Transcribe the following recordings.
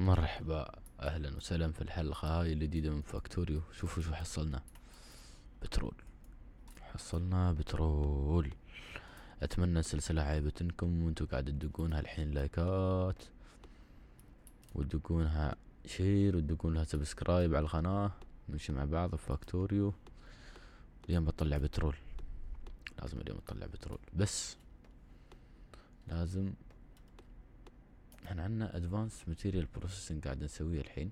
مرحبا اهلا وسهلا في الحلقة هاي الجديدة من فاكتوريو شوفوا شو حصلنا بترول حصلنا بترول اتمنى السلسلة عيبتنكم وانتو قاعد تدقونها الحين لايكات وتدقونها شير وتدقونها سبسكرايب على القناة نمشي مع بعض في فاكتوريو اليوم بطلع بترول لازم اليوم اطلع بترول بس لازم احنا عندنا ادفانس ماتيريال بروسيسنج قاعد نسويه الحين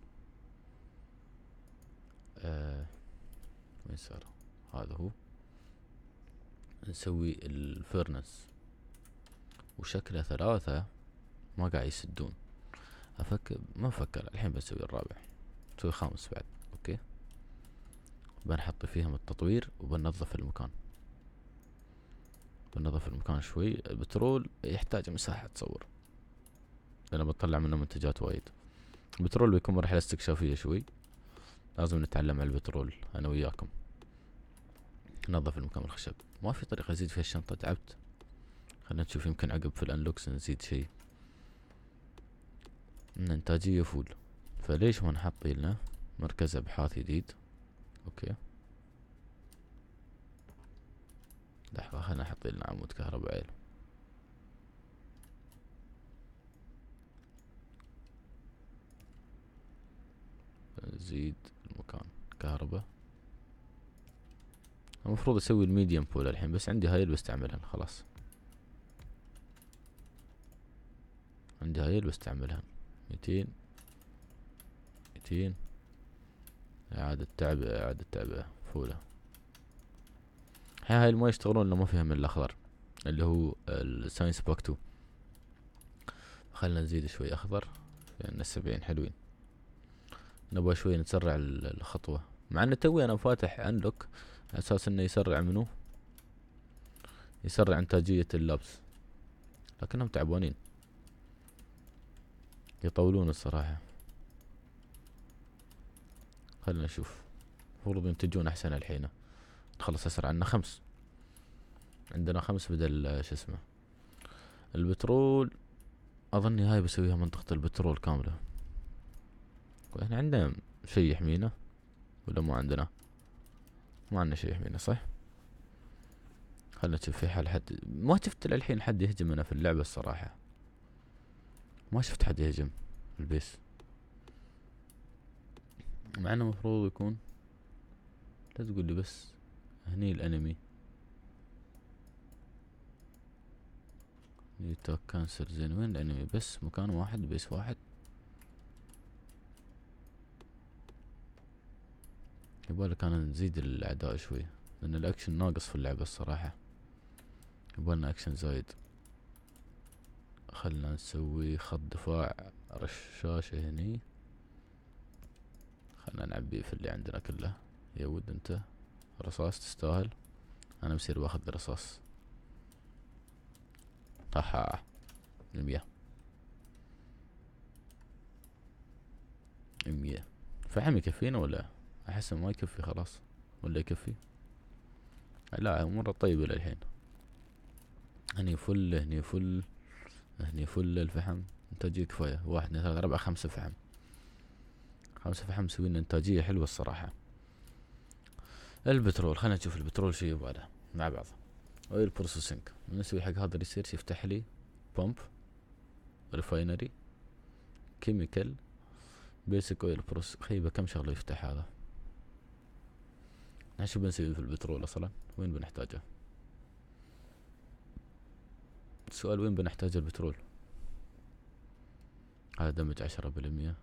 آه وين صار هذا هو نسوي الفرنس وشكله ثلاثة ما قاعد يسدون افكر ما افكر الحين بسوي الرابع بسوي خامس بعد اوكي بنحط فيهم التطوير وبنظف المكان بنظف المكان شوي البترول يحتاج مساحة تصور لأن بطلع منه منتجات وايد البترول بيكون رحلة استكشافية شوي لازم نتعلم على البترول أنا وياكم نظف المكان الخشب ما في طريقة أزيد فيها الشنطة تعبت خلنا نشوف يمكن عقب في الأنلوكس نزيد شي من إنتاجية فول فليش ما نحط لنا مركز أبحاث جديد أوكي لحظة خلنا نحط لنا عمود كهربائي زيد المكان كهرباء المفروض اسوي الميديم بول الحين بس عندي هاي اللي بستعملها خلاص عندي هاي اللي بستعملها ميتين ميتين اعادة تعبئة اعادة تعبئة فولة هاي الماي يشتغلون لو ما فيها من الاخضر اللي هو الساينس باك تو خلنا نزيد شوي اخضر لان السبعين حلوين نبغى شوي نسرع الخطوة مع ان توي انا فاتح انلوك على اساس انه يسرع منو يسرع انتاجية اللبس لكنهم تعبانين يطولون الصراحة خلنا نشوف المفروض ينتجون احسن الحين نخلص اسرع عندنا خمس عندنا خمس بدل شو اسمه البترول اظني هاي بسويها منطقة البترول كاملة اخوي احنا عندنا شي يحمينا ولا ما عندنا ما عندنا شي يحمينا صح خلنا نشوف في حال حد ما شفت للحين حد يهجم انا في اللعبة الصراحة ما شفت حد يهجم البيس مع انه المفروض يكون لا تقول لي بس هني الانمي نيتو كانسر زين وين الانمي بس مكان واحد بيس واحد يبالك انا نزيد الاعداء شوي لان الاكشن ناقص في اللعبة الصراحة يبالنا اكشن زايد خلنا نسوي خط دفاع رشاشة هني خلنا نعبيه في اللي عندنا كله يا ود انت رصاص تستاهل انا بصير باخذ الرصاص هاها المية المية فحم يكفينا ولا احس ما يكفي خلاص ولا يكفي لا مرة طيبة للحين هني فل هني فل هني فل الفحم انتاجية كفاية واحد اثنين ثلاثة اربعة خمسة فحم خمسة فحم سوي انتاجية حلوة الصراحة البترول خلينا نشوف البترول يبغى له مع بعض اويل بروسيسنج نسوي حق هذا الريسيرش يفتح لي بومب ريفاينري كيميكال بيسك اويل بروس خيبة كم شغلة يفتح هذا احنا شو بنسوي في البترول اصلا وين بنحتاجه السؤال وين بنحتاج البترول هذا دمج عشرة بالمية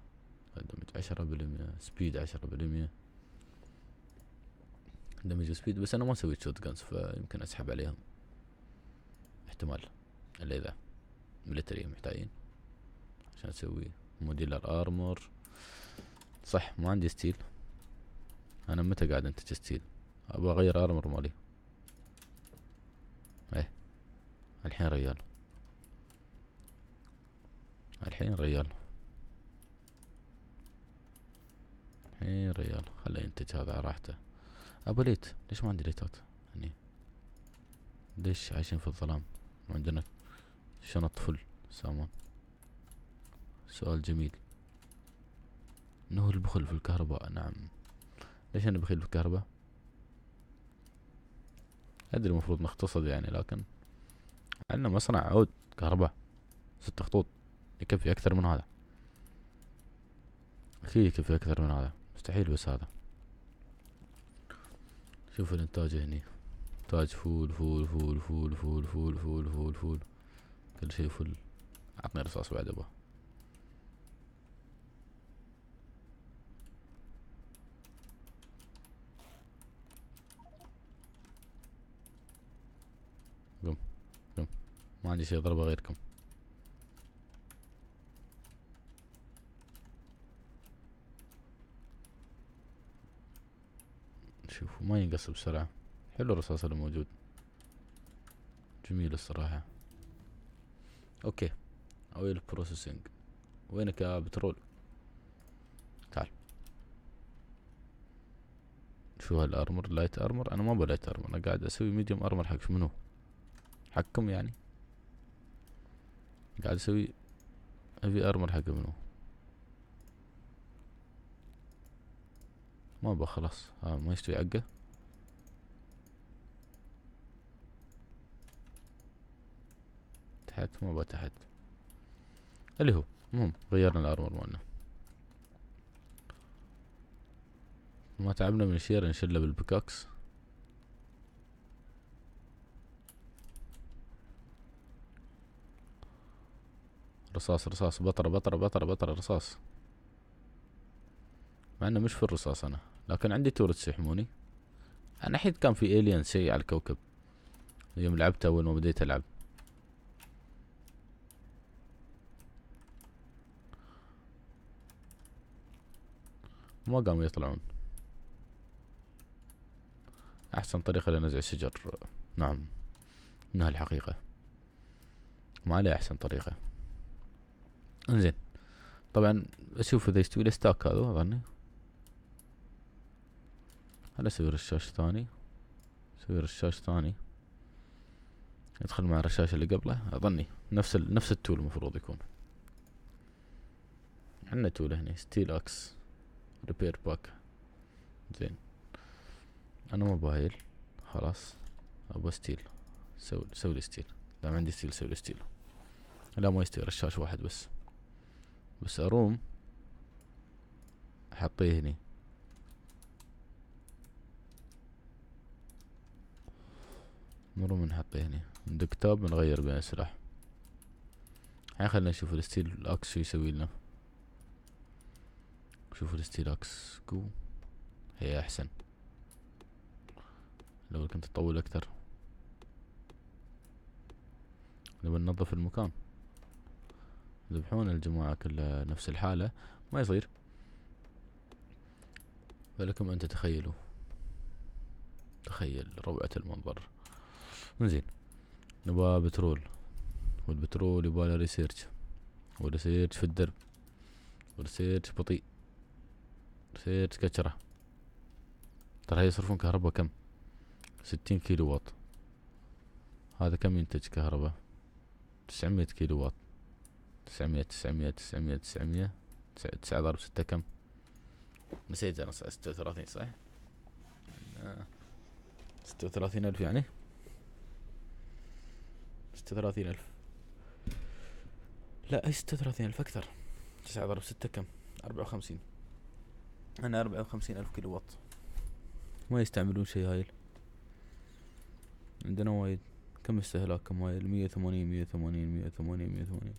هذا دمج عشرة بالمية سبيد عشرة بالمية دمج سبيد بس انا ما سويت شوت جانز فيمكن اسحب عليهم احتمال الا اذا ملتري محتاجين عشان اسوي موديلر ارمور صح ما عندي ستيل انا متى قاعد انتج ستيل ابغى اغير ارمر مالي ايه الحين ريال الحين ريال الحين ريال خليه ينتج هذا على راحته ابو ليت ليش ما عندي ليتات هني يعني ليش عايشين في الظلام عندنا شنط فل سامان سؤال جميل انه البخل في الكهرباء نعم ليش انا بخيل في الكهرباء ادري المفروض نختصر يعني لكن عندنا مصنع عود كهرباء ست خطوط يكفي اكثر من هذا اكيد يكفي اكثر من هذا مستحيل بس هذا شوف الانتاج هني انتاج فول فول فول فول فول فول فول فول فول كل شي فول عطني رصاص بعد ابا ما عندي شيء اضربه غيركم شوفوا ما ينقص بسرعة حلو الرصاص اللي موجود جميل الصراحة اوكي اويل بروسيسنج وينك يا بترول تعال شو هالارمر لايت ارمر انا ما بلايت ارمر انا قاعد اسوي ميديوم ارمر حق منو حقكم يعني قاعد اسوي ابي ارمر حقه منو ما ابغى خلاص آه ما يستوي عقه تحت ما ابغى تحت اللي هو المهم غيرنا الارمر مالنا ما تعبنا من الشير نشله بالبكاكس رصاص رصاص بطرة بطرة بطرة بطرة رصاص مع انه مش في الرصاص انا لكن عندي تورتس يحموني انا حيت كان في الين شيء على الكوكب يوم لعبت اول ما بديت العب ما قاموا يطلعون احسن طريقة لنزع الشجر نعم انها الحقيقة ما عليه احسن طريقة انزين طبعا اشوف اذا يستوي الاستاك هذا اظني هل اسوي رشاش ثاني اسوي رشاش ثاني يدخل مع الرشاش اللي قبله اظني نفس ال... نفس التول المفروض يكون عندنا تول هنا ستيل اكس ريبير باك زين انا موبايل بايل خلاص ابو ستيل سوي سوي ستيل دام عندي ستيل سوي ستيل لا ما يستوي رشاش واحد بس بس اروم احطيه هني نروم نحطيه هني ندق تاب نغير بين السلاح الحين خلينا نشوف الستيل الاكس شو يسوي لنا شوف الستيل اكس كو هي احسن لو كنت تطول اكثر نبي ننظف المكان يذبحون الجماعة كلها نفس الحالة ما يصير فلكم أن تتخيلوا تخيل روعة المنظر من زين نبغى بترول والبترول يبغى له ريسيرش وريسيرش في الدرب وريسيرش بطيء ريسيرش كشرة ترى يصرفون كهرباء كم ستين كيلو واط هذا كم ينتج كهرباء تسعمية كيلو واط تسعمية تسعمية تسعمية تسعمية تسعة ضرب ستة كم نسيت أنا ستة وثلاثين صحيح آه. ستة وثلاثين ألف يعني ستة وثلاثين ألف لا أي ستة وثلاثين ألف أكثر تسعة ضرب ستة كم أربعة وخمسين أنا أربعة وخمسين ألف كيلو واط ما يستعملون شيء هايل عندنا وايد كم استهلاك كم وايد مية وثمانين مية وثمانين مية وثمانين مية وثمانين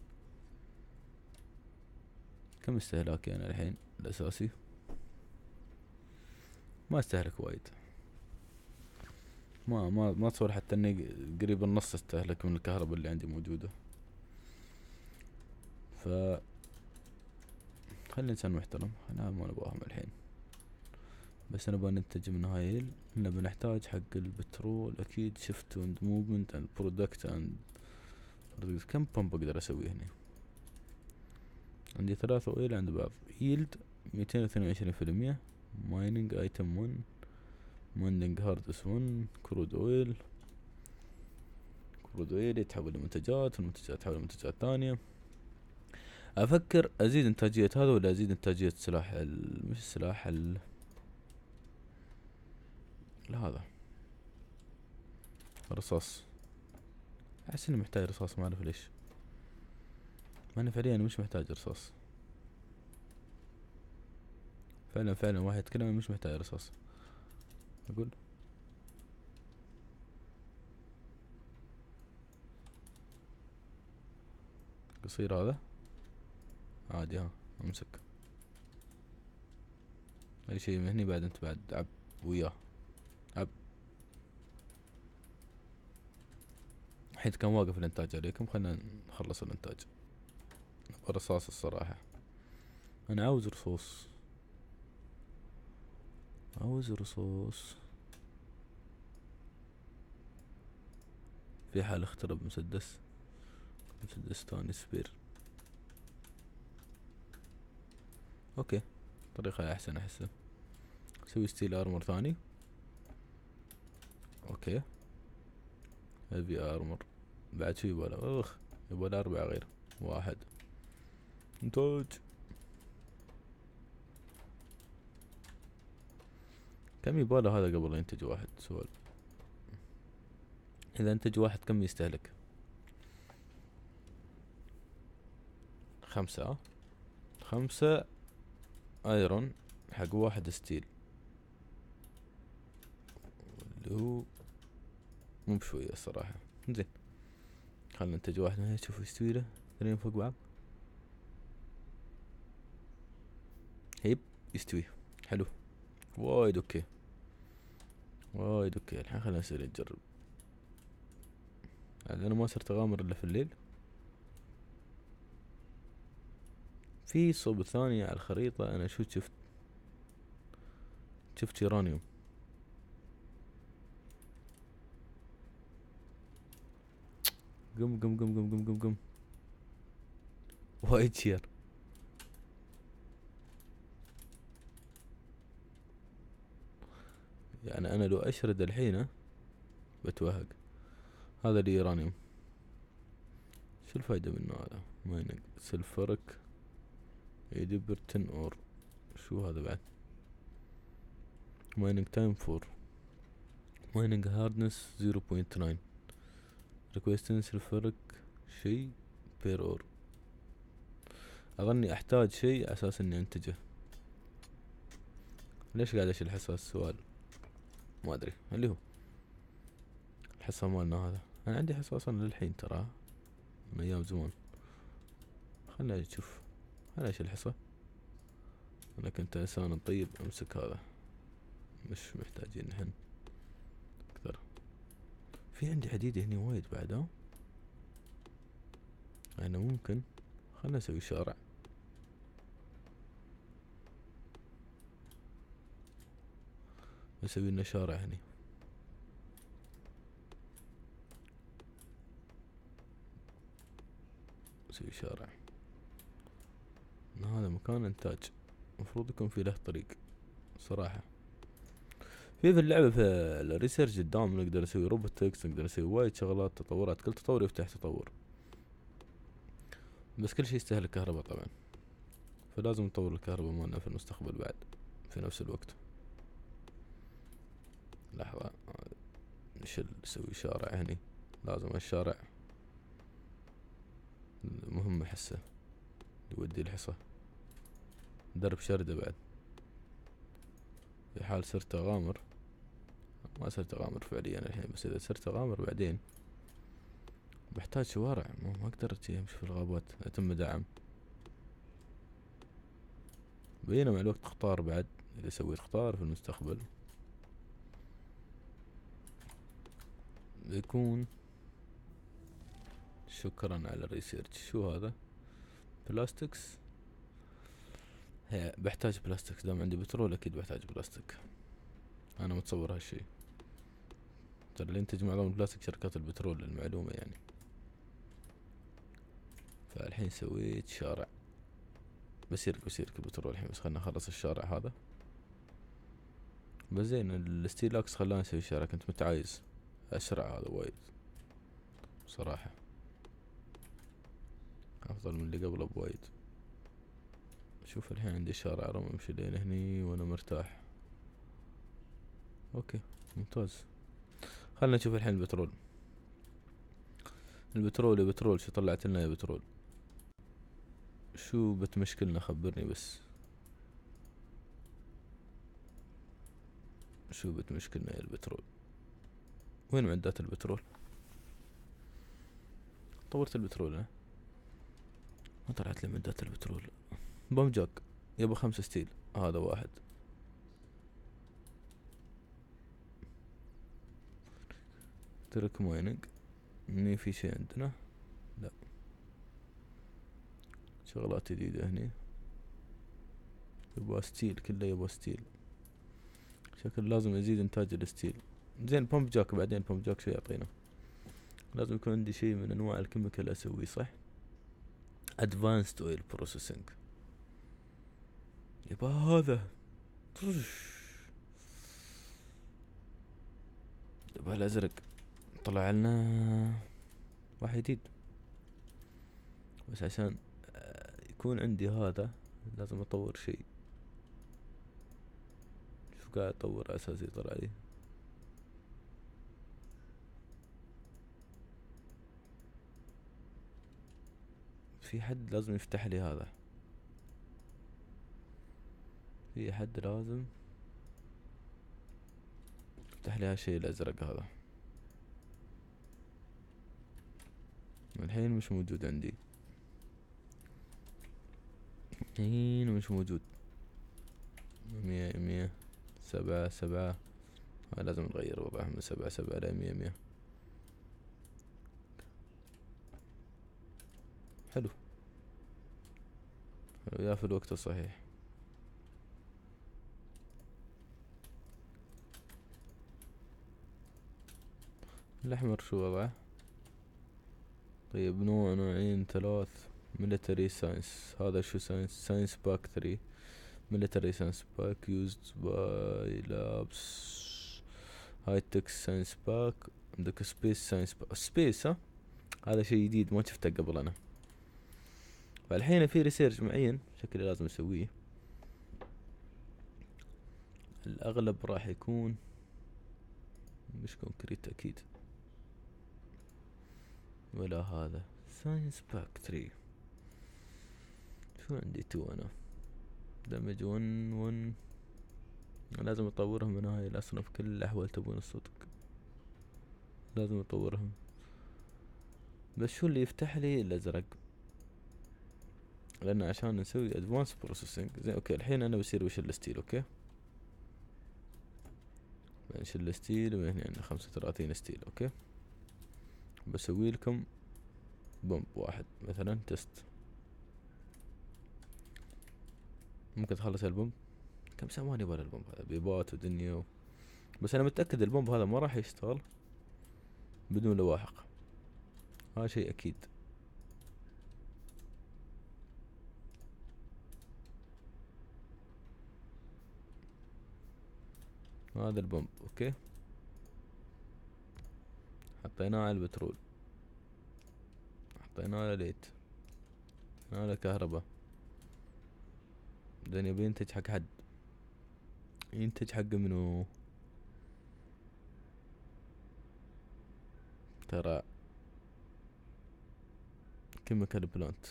كم استهلاكي انا الحين الاساسي ما استهلك وايد ما ما ما اتصور حتى اني قريب النص استهلك من الكهرباء اللي عندي موجوده ف خلي انسان محترم انا ما نبغاهم الحين بس انا ننتج من هاي نبغى بنحتاج حق البترول اكيد شفت اند موفمنت اند برودكت اند كم بمب اقدر اسويه هنا عندي ثلاثة اويل عند بعض يلد ميتين واثنين وعشرين في المية مايننج ايتم ون مايننج هاردس ون كرود اويل كرود اويل يتحول لمنتجات والمنتجات تحول لمنتجات ثانية افكر ازيد انتاجية هذا ولا ازيد انتاجية سلاح ال مش السلاح ال هذا رصاص احس اني محتاج رصاص ما اعرف ليش ما انا فعليا مش محتاج رصاص فعلا فعلا واحد يتكلم مش محتاج رصاص اقول قصير هذا عادي ها امسك اي شيء من هني بعد انت بعد عب وياه عب حيت كان واقف الانتاج عليكم خلنا نخلص الانتاج رصاص الصراحة انا عاوز رصاص عاوز رصاص في حال اخترب مسدس مسدس تاني سبير اوكي طريقة احسن احسه سوي ستيل ارمر ثاني اوكي هذي ارمر بعد شو يبغى اخ يبغى اربعة غير واحد I'm كم يباله هذا قبل ينتج واحد سؤال إذا انتج واحد كم يستهلك خمسة خمسة ايرون حق واحد ستيل اللي هو مو بشوية الصراحة زين خلنا ننتج واحد من هنا نشوف ايش له اثنين فوق بعض هيب يستوي حلو وايد اوكي وايد اوكي الحين خلينا نسوي نجرب انا ما صرت اغامر الا في الليل في صوب ثانية على الخريطة انا شو شفت شفت يورانيوم قم قم قم قم قم قم قم وايد شير يعني أنا لو أشرد الحين بتوهق هذا اليورانيوم شو الفايدة منه هذا ما ينقص سلفرك يدبر تن اور شو هذا بعد مايننج تايم فور مايننج هاردنس زيرو بوينت ناين ريكويستن سلفرك شي بير اور أظني أحتاج شي أساس إني أنتجه ليش قاعد أشيل حساس السؤال ما ادري اللي هو الحصة مالنا هذا انا عندي حصة اصلا للحين ترى من ايام زمان خلنا نشوف هذا ايش الحصة انا كنت انسان طيب امسك هذا مش محتاجين نحن اكثر في عندي حديد هني وايد بعد ها انا ممكن خلنا نسوي شارع نسوي لنا شارع هني نسوي شارع هذا مكان انتاج المفروض يكون في له طريق صراحة في في اللعبة في الريسيرش قدام نقدر نسوي روبوتكس نقدر نسوي وايد شغلات تطورات كل تطور يفتح تطور بس كل شي يستهلك كهرباء طبعا فلازم نطور الكهرباء مالنا في المستقبل بعد في نفس الوقت لحظة نشل نسوي شارع هني لازم الشارع مهم حسه يودي الحصى درب شردة بعد في حال صرت أغامر ما صرت أغامر فعليا الحين بس إذا صرت أغامر بعدين بحتاج شوارع ما ما أقدر أمشي في الغابات أتم دعم بينما الوقت قطار بعد إذا سويت قطار في المستقبل يكون شكرا على الريسيرش شو هذا بلاستكس هي بحتاج بلاستيك دام عندي بترول اكيد بحتاج بلاستيك انا متصور هالشي ترى اللي ينتج معظم البلاستيك شركات البترول للمعلومة يعني فالحين سويت شارع بسيرك بسيرك البترول الحين بس خلنا نخلص الشارع هذا بس زين الاستيلاكس خلاني اسوي شارع كنت متعايز أسرع هذا وايد بصراحة أفضل من اللي قبله بوايد شوف الحين عندي شارع رمى امشي لين هني وانا مرتاح اوكي ممتاز خلنا نشوف الحين البترول البترول يا بترول شو طلعت لنا يا بترول شو بتمشكلنا خبرني بس شو بتمشكلنا يا البترول وين معدات البترول طورت البترول أنا ما طلعت لي معدات البترول بمجاك يبا خمسة ستيل هذا واحد ترك مايننج هني في شي عندنا لا شغلات جديدة هني يبا ستيل كله يبا ستيل شكل لازم يزيد انتاج الستيل زين بومب جوك بعدين بومب جوك شو يعطينا لازم يكون عندي شيء من انواع الكيميكال اسويه صح ادفانسد اويل بروسيسنج يبا هذا يبا الازرق طلع لنا واحد جديد بس عشان آه، يكون عندي هذا لازم اطور شيء شو قاعد اطور اساسي طلع لي في حد لازم يفتح لي هذا في حد لازم يفتح لي هالشي الازرق هذا الحين مش موجود عندي الحين مش موجود مية مية سبعة سبعة لازم نغير وضعهم من سبعة سبعة لمية مية, مية. يا في الوقت الصحيح الأحمر شو وضعه طيب نوع نوعين ثلاث ميلتري ساينس هذا شو ساينس ساينس باك ثري ميلتري ساينس باك يوزد باي لابس هاي تك ساينس باك عندك سبيس ساينس باك سبيس ها هذا شيء جديد ما شفته قبل أنا فالحين في ريسيرش معين شكلي لازم اسويه الاغلب راح يكون مش كونكريت اكيد ولا هذا ساينس باك 3 شو عندي تو انا دمج 1 1 لازم اطورهم من هاي الاصناف كل الاحوال تبون الصدق لازم اطورهم بس شو اللي يفتح لي الازرق لان عشان نسوي ادفانس بروسيسنج زين اوكي الحين انا بصير وش الستيل اوكي بنشيل يعني من هنا عندنا خمسة وثلاثين ستيل اوكي بسوي لكم بومب واحد مثلا تست ممكن تخلص البومب كم ثواني يبغى البومب هذا بيبات ودنيا و... بس انا متاكد البومب هذا ما راح يشتغل بدون لواحق هذا شيء اكيد هذا البمب اوكي حطيناه على البترول حطيناه على ليت حطيناه على كهرباء بعدين يبي ينتج حق حد ينتج حق منو ترى كيميكال بلانت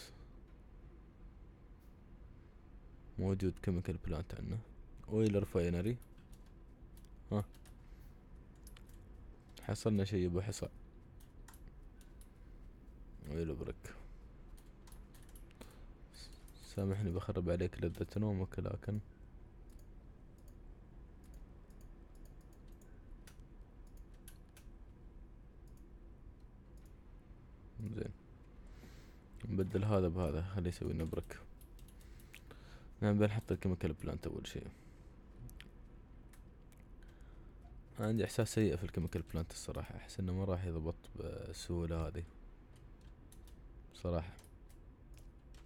موجود كيميكال بلانت عندنا اويل ريفاينري ها حصلنا شي ابو حصى ويلو برك سامحني بخرب عليك لذة نومك لكن زين نبدل هذا بهذا خليه يسوي لنا برك نعم بنحط الكيميكال بلانت اول شيء عندي احساس سيء في الكيميكال بلانت الصراحة احس انه ما راح يضبط بسهولة هذه صراحة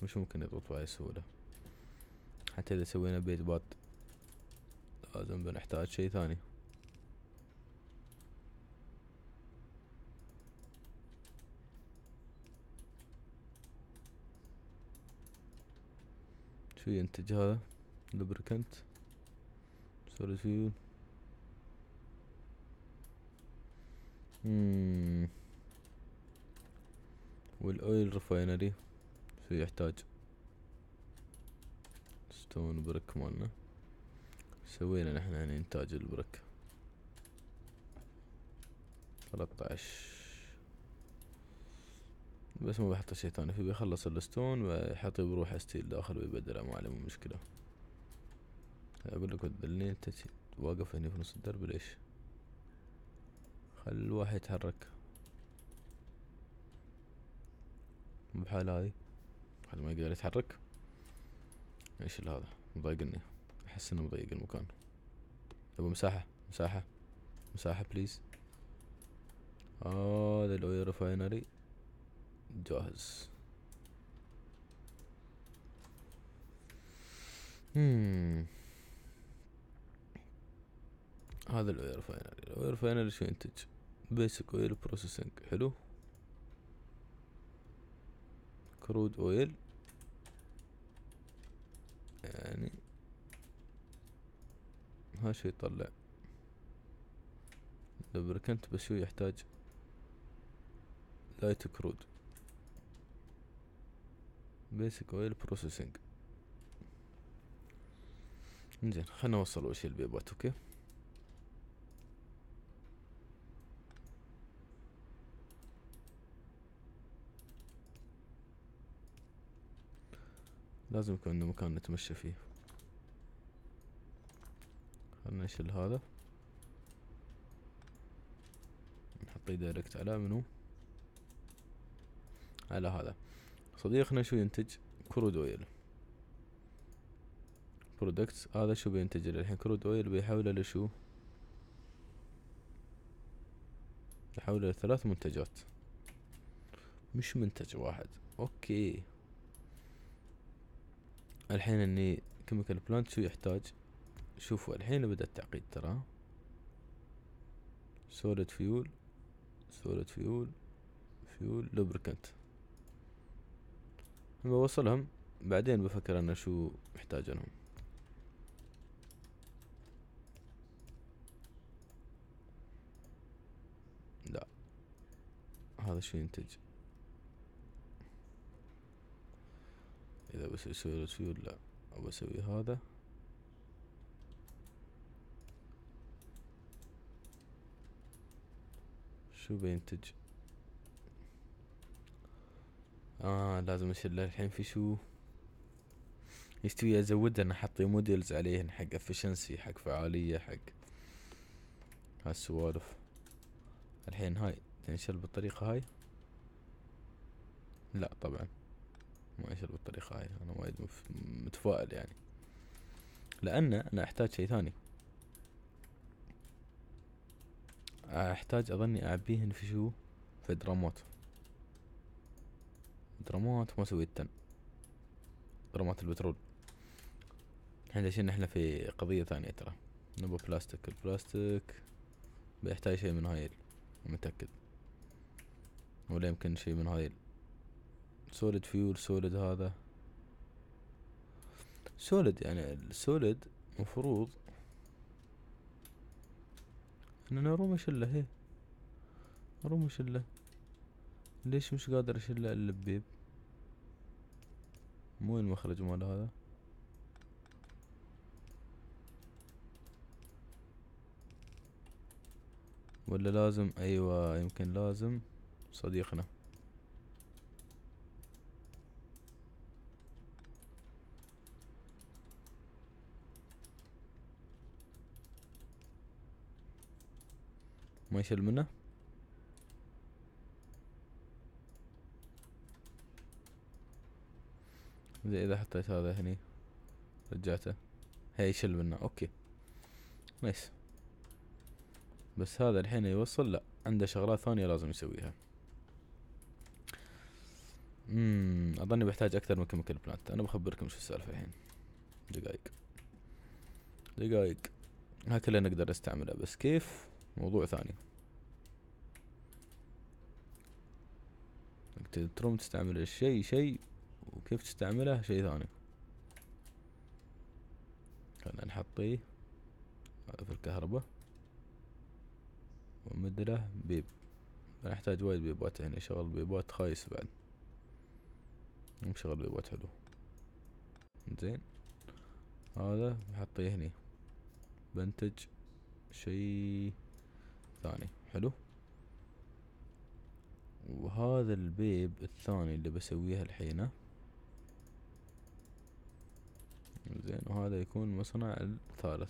مش ممكن يضبط بهاي السهولة حتى اذا سوينا بيت بات لازم بنحتاج شي ثاني شو ينتج هذا لبريكنت سوري فيول والاويل ريفاينري شو يحتاج ستون بريك مالنا سوينا نحن عن انتاج البريك ثلاثة بس ما بحط شيء ثاني في بيخلص الستون بيحط بروح ستيل داخل ويبدله ما عليه مو مشكلة اقول لك تذلني انت واقف هنا في نص الدرب ليش؟ خلي الواحد يتحرك مو بحال هذي واحد ما يقدر يتحرك ايش هذا مضايقني احس انه مضيق المكان ابو مساحة مساحة مساحة بليز اه ذا الاويل ريفاينري جاهز هذا الاويل ريفاينري الاويل ريفاينري شو ينتج بيسك اويل بروسيسنج حلو كرود اويل يعني ها هالشي يطلع لبركنت بس هو يحتاج لايت كرود بيسك اويل بروسيسنج انزين خلنا نوصل وش شي البيبات اوكي لازم يكون عندنا مكان نتمشى فيه خلنا نشيل هذا نحطيه دايركت على منو على هذا صديقنا شو ينتج كرود اويل برودكتس هذا شو بينتج الحين كرود اويل بيحوله لشو بيحوله لثلاث منتجات مش منتج واحد اوكي الحين اني كيميكال بلانت شو يحتاج شوفوا الحين بدأ التعقيد ترى سوليد فيول سوليد فيول فيول لوبريكنت بوصلهم بعدين بفكر انا شو محتاج لهم لا هذا شو ينتج اذا بسوي سيول لا بسوي هذا شو بينتج اه لازم اشيل الحين في شو يستوي ازود انا حطي موديلز عليهن حق افشنسي حق فعالية حق هالسوالف الحين هاي تنشل بالطريقة هاي لا طبعا ما يشل بالطريقة هاي أنا وايد متفائل يعني لأن أنا أحتاج شيء ثاني أحتاج أظني أعبيهن في شو في درامات درامات ما سويت تن درامات البترول الحين دشينا احنا في قضية ثانية ترى نبو بلاستيك البلاستيك بيحتاج شيء من هايل متأكد ولا يمكن شيء من هايل سوليد فيول سوليد هذا سوليد يعني السوليد مفروض اننا اروم اشله هي اروم اشله ليش مش قادر اشله اللبيب مو المخرج مال هذا ولا لازم ايوه يمكن لازم صديقنا ما يشل منه زي اذا حطيت هذا هني رجعته هي يشل منه اوكي نايس بس هذا الحين يوصل لا عنده شغلات ثانية لازم يسويها اممم اظني بحتاج اكثر من كيميكال بلانت انا بخبركم شو السالفة الحين دقايق دقايق هاك اللي نقدر نستعمله بس كيف موضوع ثاني انك تروم تستعمل الشيء شيء وكيف تستعمله شيء ثاني خلنا نحطيه في الكهرباء ومدله بيب انا احتاج وايد بيبات هنا شغل بيبات خايس بعد مشغل بيبات حلو زين هذا نحطيه هني بنتج شي الثاني حلو وهذا البيب الثاني اللي بسويها الحينه زين وهذا يكون مصنع الثالث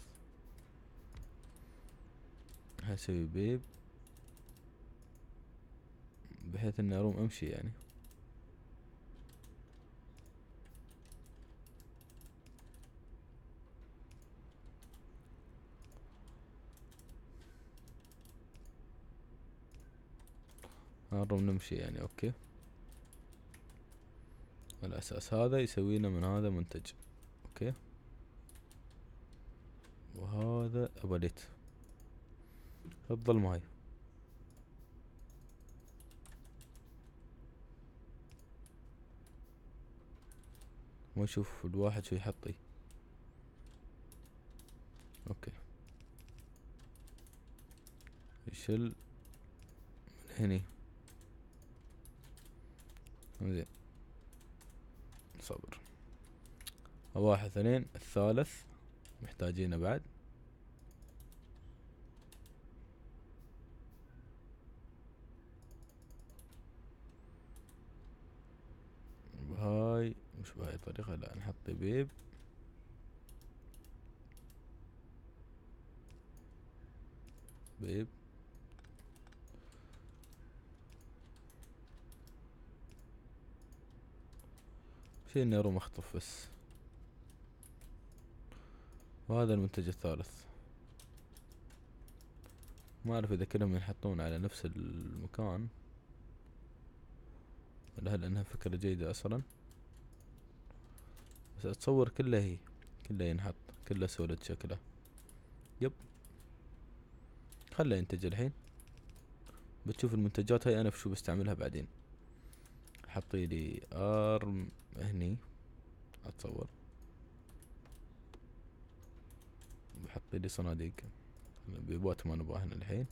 هسوي بيب بحيث اني اروم امشي يعني نهرب نمشي يعني اوكي على اساس هذا لنا من هذا منتج اوكي وهذا ابليت تفضل معي ما اشوف الواحد شو يحطي اوكي يشل من هني زين صبر واحد اثنين الثالث محتاجينه بعد هاي مش بهاي الطريقة لا نحط بيب بيب في نيرو اروم اخطف بس وهذا المنتج الثالث ما اعرف اذا كلهم ينحطون على نفس المكان ولا هل انها فكرة جيدة اصلا بس اتصور كله هي كله ينحط كله سولد شكله يب خله ينتج الحين بتشوف المنتجات هاي انا بشو بستعملها بعدين حطي لي ارم هني اتصور بحط لي صناديق بيبوت ما نبغاه هنا الحين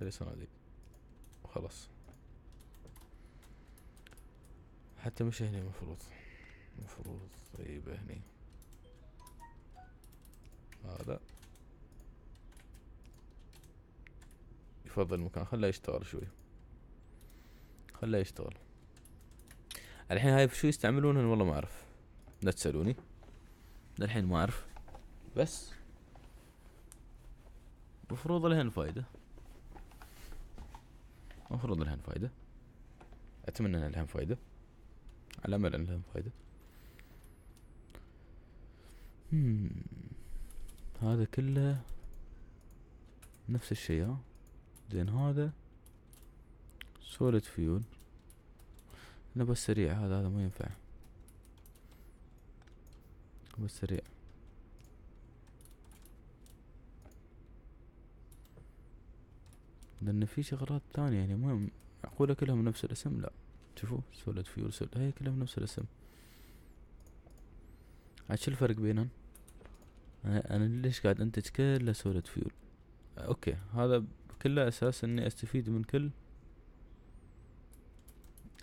لي صناديق وخلاص حتى مش هني مفروض مفروض طيب هني هذا يفضل المكان خله يشتغل شوي خله يشتغل الحين هاي شو يستعملونهن والله ما اعرف لا تسالوني للحين ما اعرف بس مفروض لهن فايدة مفروض لهن فايدة اتمنى ان لهن فايدة على امل ان لهن فايدة مم. هذا كله نفس الشيء ها زين هذا سولة فيول انا السريع هذا هذا ما ينفع بس السريع لان في شغلات ثانية يعني ما معقولة كلهم نفس الاسم لا شوفوا سوليد فيول سوليد هي كلهم نفس الاسم عاد شو الفرق بينهم انا ليش قاعد انتج كله سوليد فيول اوكي هذا كله اساس اني استفيد من كل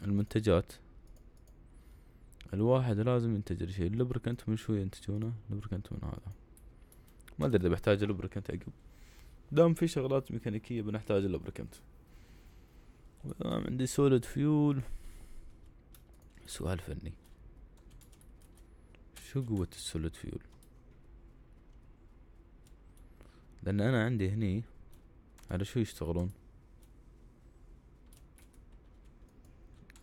المنتجات الواحد لازم ينتج شيء اللبركنت من شو ينتجونه اللبركنت من هذا ما ادري اذا بحتاج اللبركنت عقب دام في شغلات ميكانيكية بنحتاج اللبركنت دام عندي سوليد فيول سؤال فني شو قوة السوليد فيول لان انا عندي هني على شو يشتغلون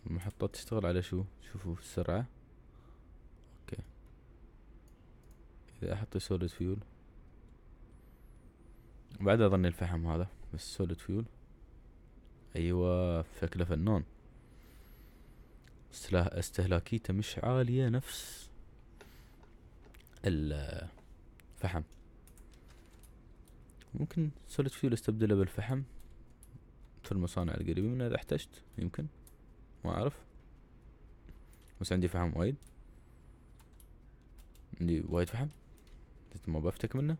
المحطة تشتغل على شو شوفوا في السرعة اوكي اذا احط سوليد فيول بعد اظن الفحم هذا بس سوليد فيول ايوه شكله فنون استهلاكيته مش عالية نفس الفحم ممكن سوليد فيول استبدله بالفحم في المصانع القريبة من اذا احتجت يمكن ما اعرف بس عندي فحم وايد عندي وايد فحم ما بفتك منه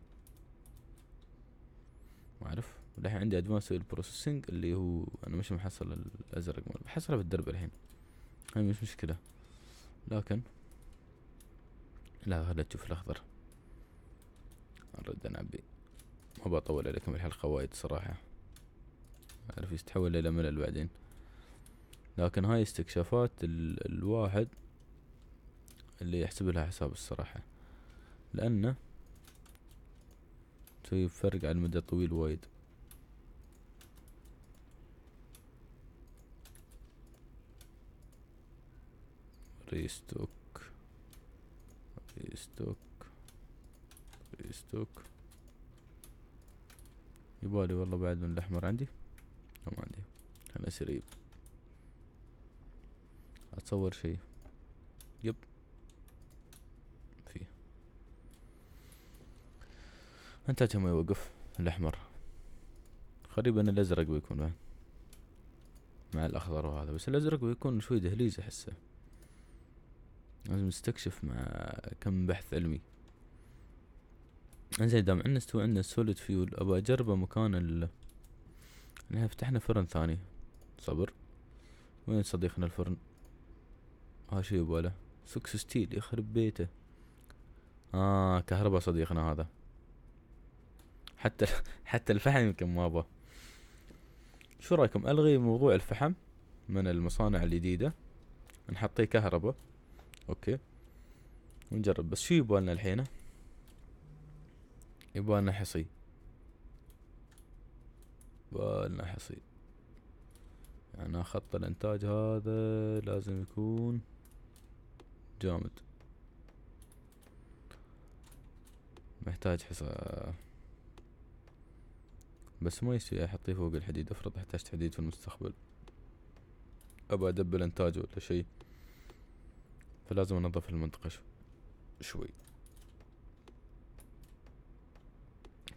ما اعرف الحين عندي ادفانس البروسيسنج اللي هو انا مش محصل الازرق بحصله في الدرب الحين هاي مش مشكله لكن لا هلا تشوف الاخضر ارد نعبي ما بطول عليكم الحلقه وايد صراحه اعرف يستحول الى ملل بعدين لكن هاي استكشافات ال الواحد اللي يحسب لها حساب الصراحة لأنه تسوي فرق على المدى طويل وايد ريستوك ريستوك ريستوك يبالي والله بعد من الأحمر عندي ما عندي أنا سريب اتصور شيء يب فيه انت ما يوقف الاحمر قريبا الازرق بيكون بعد مع الاخضر وهذا بس الازرق بيكون شوي دهليز احسه لازم نستكشف مع كم بحث علمي انزين دام عندنا استوى عندنا سوليد فيول ابى اجربه مكان ال احنا فتحنا فرن ثاني صبر وين صديقنا الفرن يبغى له سكس ستيل يخرب بيته اه كهرباء صديقنا هذا حتى حتى الفحم يمكن ما ابغى شو رايكم الغي موضوع الفحم من المصانع الجديدة نحطيه كهرباء اوكي ونجرب بس شو يبالنا الحين يبالنا حصي يبالنا حصي يعني خط الانتاج هذا لازم يكون جامد محتاج حصى بس ما يصير احطيه فوق الحديد افرض احتاجت حديد في المستقبل ابى ادبل انتاج ولا شي فلازم انظف المنطقة شوي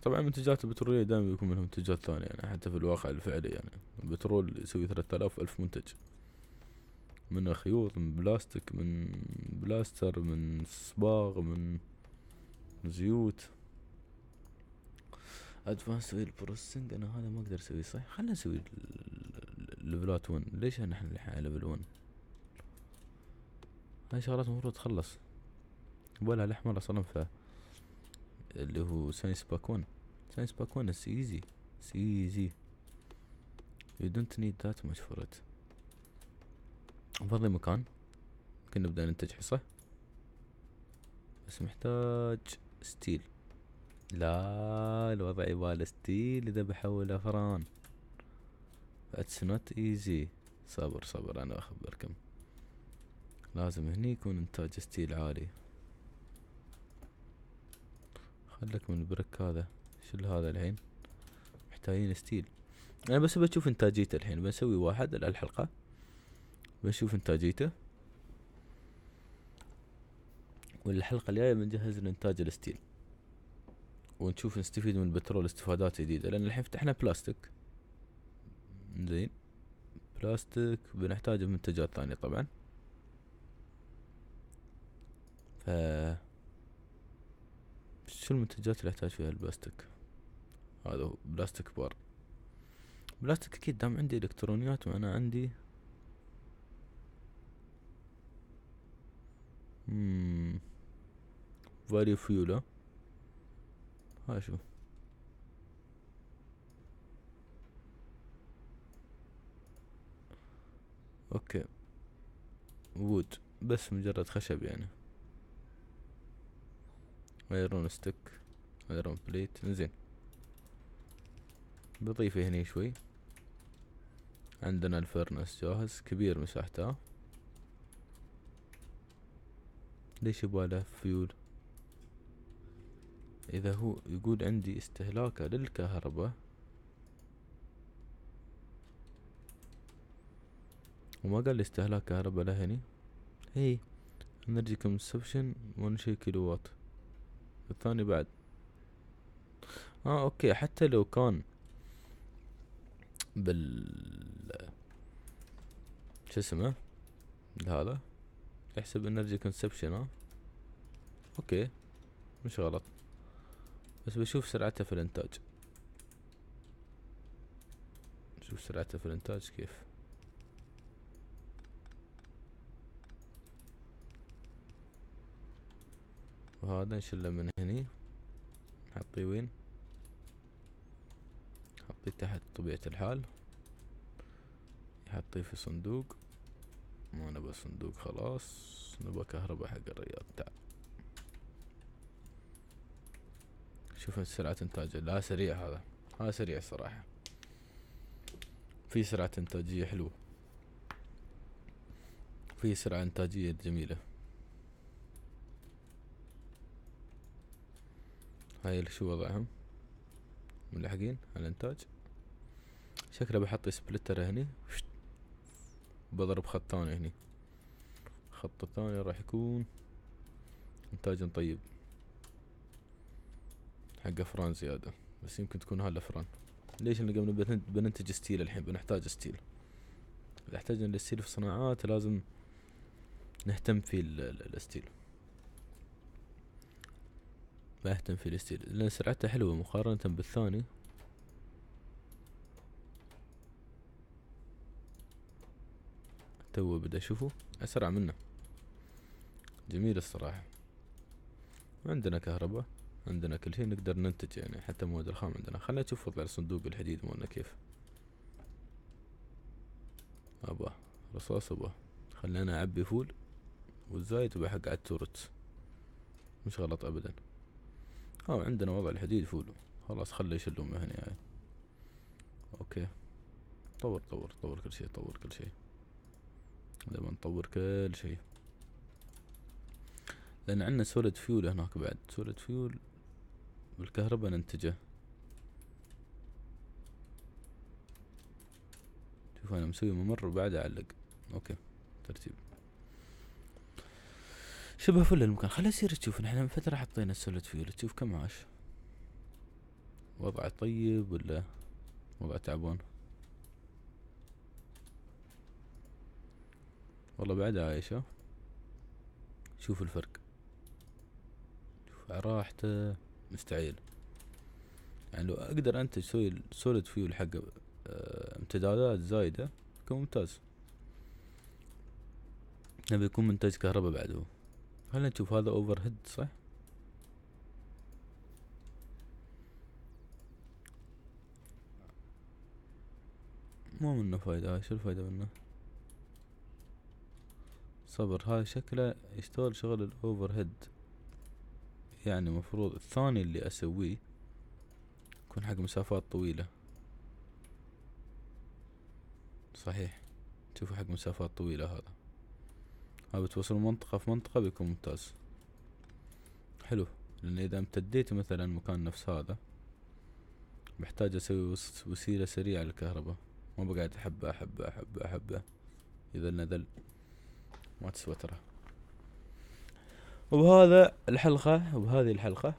طبعا المنتجات البترولية دائما بيكون منها منتجات ثانية يعني حتى في الواقع الفعلي يعني البترول يسوي ثلاثة آلاف ألف منتج من خيوط من بلاستيك من بلاستر من صباغ من زيوت ادفانس اسوي انا هذا ما اقدر اسويه صح خلنا نسوي ليفلات 1 ليش نحن الحين ليفل 1 هاي شغلات المفروض تخلص ولا الاحمر اصلا ف اللي هو ساينس باك 1 ساينس باك 1 is easy it's easy you don't need that much أفضل مكان ممكن نبدأ ننتج حصة بس محتاج ستيل لا الوضع يباله ستيل إذا بحوله فران اتس نوت ايزي صبر صبر أنا أخبركم لازم هني يكون إنتاج ستيل عالي خلك من البرك هذا شل هذا الحين محتاجين ستيل أنا بس بشوف إنتاجيته الحين بسوي واحد الحلقة بنشوف انتاجيته والحلقة الجاية بنجهز الانتاج الستيل ونشوف نستفيد من البترول استفادات جديدة لأن الحين فتحنا بلاستيك زين بلاستيك بنحتاجه منتجات ثانية طبعا ف شو المنتجات اللي احتاج فيها البلاستيك هذا هو بلاستيك بار بلاستيك اكيد دام عندي الكترونيات وانا عندي اممم فاليو فيول ها شو اوكي وود بس مجرد خشب يعني ايرون ستيك ايرون بليت زين بضيفه هني شوي عندنا الفرنس جاهز كبير مساحته ليش يبغى له فيول إذا هو يقول عندي استهلاكه للكهرباء وما قال لي استهلاك كهرباء لهني اي هي انرجي كونسبشن وان شي كيلو وات الثاني بعد اه اوكي حتى لو كان بال شو اسمه هذا احسب انرجي كونسبشن ها اوكي مش غلط بس بشوف سرعتها في الانتاج نشوف سرعتها في الانتاج كيف وهذا نشله من هني نحطيه وين نحطيه تحت طبيعة الحال نحطيه في صندوق ما نبى صندوق خلاص نبى كهرباء حق الرياض تعال شوف سرعة انتاج لا سريع هذا هذا سريع صراحة في سرعة انتاجية حلوة في سرعة انتاجية جميلة هاي شو وضعهم ملحقين على الانتاج شكله بحط سبلتر هني بضرب خط ثاني هني الخط الثاني راح يكون انتاج طيب حق افران زيادة بس يمكن تكون هالافران ليش لان قبل بننتج ستيل الحين بنحتاج ستيل اذا احتاجنا للستيل في صناعات لازم نهتم في الستيل بهتم في الستيل لان سرعته حلوة مقارنة بالثاني تو بدي اشوفه اسرع منه جميل الصراحة عندنا كهرباء عندنا كل شيء نقدر ننتج يعني حتى مواد الخام عندنا خلنا نشوف وضع صندوق الحديد مالنا كيف ابا رصاص ابا خلينا اعبي فول والزايد تبع على التورت مش غلط ابدا اه عندنا وضع الحديد فول خلاص خلي يشلوا مهني يعني. اوكي طور طور طور كل شيء طور كل شيء نبي نطور كل شيء لان عندنا سوليد فيول هناك بعد سوليد فيول بالكهرباء ننتجه شوف انا مسوي ممر وبعد اعلق اوكي ترتيب شبه فل المكان خلاص يصير تشوف نحن من فترة حطينا السوليد فيول تشوف كم عاش وضعه طيب ولا وضعه تعبان والله بعد عايشة شوف الفرق شوف راحته مستعيل يعني لو اقدر انتج سوي سوليد فيول حق آه، امتدادات زايدة يكون ممتاز نبي يكون منتج كهرباء بعد هو نشوف هذا اوفر هيد صح مو منه فايدة شو الفايدة منه صبر هاي شكله يشتغل شغل الاوفر هيد يعني مفروض الثاني اللي اسويه يكون حق مسافات طويلة صحيح شوفوا حق مسافات طويلة هذا ها بتوصل منطقة في منطقة بيكون ممتاز حلو لان اذا امتديت مثلا مكان نفس هذا محتاج اسوي وسيلة سريعة للكهرباء ما بقعد احبه احبه احبه احبه اذا نذل ما تسوى ترى وبهذا الحلقة وبهذه الحلقة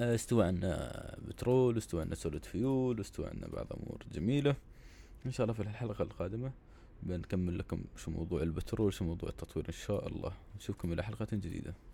آه، استوى عنا بترول استوى عنا سولد فيول استوى عنا بعض أمور جميلة إن شاء الله في الحلقة القادمة بنكمل لكم شو موضوع البترول شو موضوع التطوير إن شاء الله نشوفكم إلى حلقة جديدة